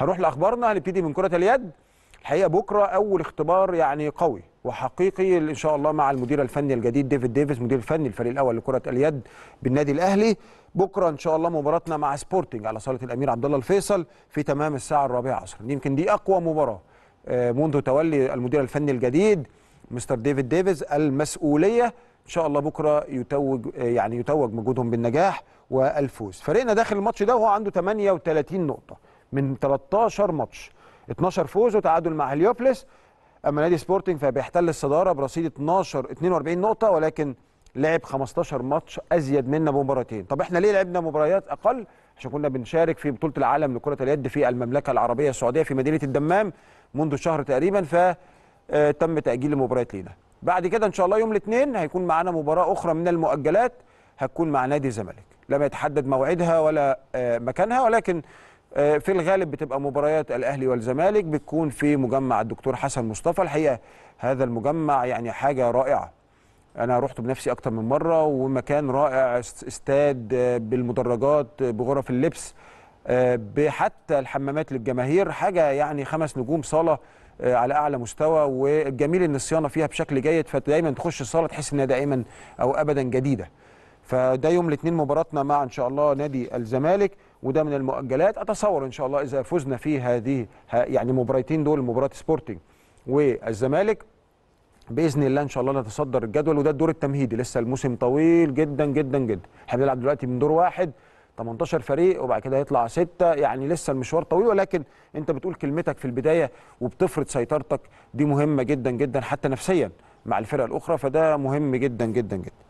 هروح لاخبارنا هنبتدي من كره اليد الحقيقه بكره اول اختبار يعني قوي وحقيقي ان شاء الله مع المدير الفني الجديد ديفيد ديفيس مدير الفني الفريق الاول لكره اليد بالنادي الاهلي بكره ان شاء الله مباراتنا مع سبورتنج على صاله الامير عبد الله الفيصل في تمام الساعه الرابعه عصرا يمكن دي اقوى مباراه آه، منذ تولي المدير الفني الجديد مستر ديفيد ديفيز المسؤوليه ان شاء الله بكره يتوج آه، يعني يتوج مجهودهم بالنجاح والفوز فريقنا داخل الماتش ده وهو عنده 38 نقطه من 13 ماتش 12 فوز وتعادل مع هليوبلس اما نادي سبورتنج فبيحتل الصداره برصيد 12 42 نقطه ولكن لعب 15 ماتش ازيد منا بمباراتين طب احنا ليه لعبنا مباريات اقل عشان كنا بنشارك في بطوله العالم لكره اليد في المملكه العربيه السعوديه في مدينه الدمام منذ شهر تقريبا ف آه، تم تاجيل المباريات لينا بعد كده ان شاء الله يوم الاثنين هيكون معانا مباراه اخرى من المؤجلات هتكون مع نادي الزمالك لم يتحدد موعدها ولا آه، مكانها ولكن آه، في الغالب بتبقى مباريات الاهلي والزمالك بتكون في مجمع الدكتور حسن مصطفى الحقيقه هذا المجمع يعني حاجه رائعه انا رحت بنفسي اكتر من مره ومكان رائع استاد آه، بالمدرجات آه، بغرف اللبس بحتى الحمامات للجماهير حاجه يعني خمس نجوم صاله على اعلى مستوى والجميل ان الصيانه فيها بشكل جيد فدايما تخش الصاله تحس انها دائما او ابدا جديده فده يوم الاثنين مباراتنا مع ان شاء الله نادي الزمالك وده من المؤجلات اتصور ان شاء الله اذا فزنا في هذه يعني مباراتين دول مباراه سبورتنج والزمالك باذن الله ان شاء الله نتصدر الجدول وده الدور التمهيدي لسه الموسم طويل جدا جدا جدا احنا بنلعب دلوقتي من دور واحد 18 فريق وبعد كده هيطلع ستة يعني لسه المشوار طويل ولكن انت بتقول كلمتك في البدايه وبتفرض سيطرتك دي مهمه جدا جدا حتى نفسيا مع الفرق الاخرى فده مهم جدا جدا جدا